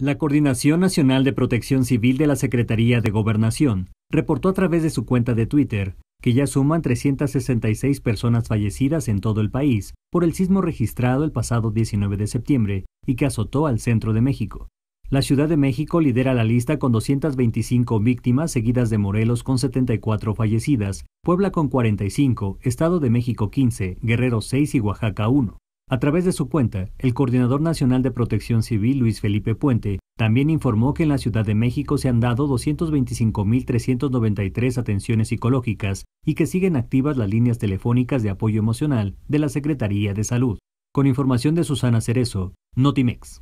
La Coordinación Nacional de Protección Civil de la Secretaría de Gobernación reportó a través de su cuenta de Twitter que ya suman 366 personas fallecidas en todo el país por el sismo registrado el pasado 19 de septiembre y que azotó al centro de México. La Ciudad de México lidera la lista con 225 víctimas, seguidas de Morelos con 74 fallecidas, Puebla con 45, Estado de México 15, Guerrero 6 y Oaxaca 1. A través de su cuenta, el Coordinador Nacional de Protección Civil, Luis Felipe Puente, también informó que en la Ciudad de México se han dado 225.393 atenciones psicológicas y que siguen activas las líneas telefónicas de apoyo emocional de la Secretaría de Salud. Con información de Susana Cerezo, Notimex.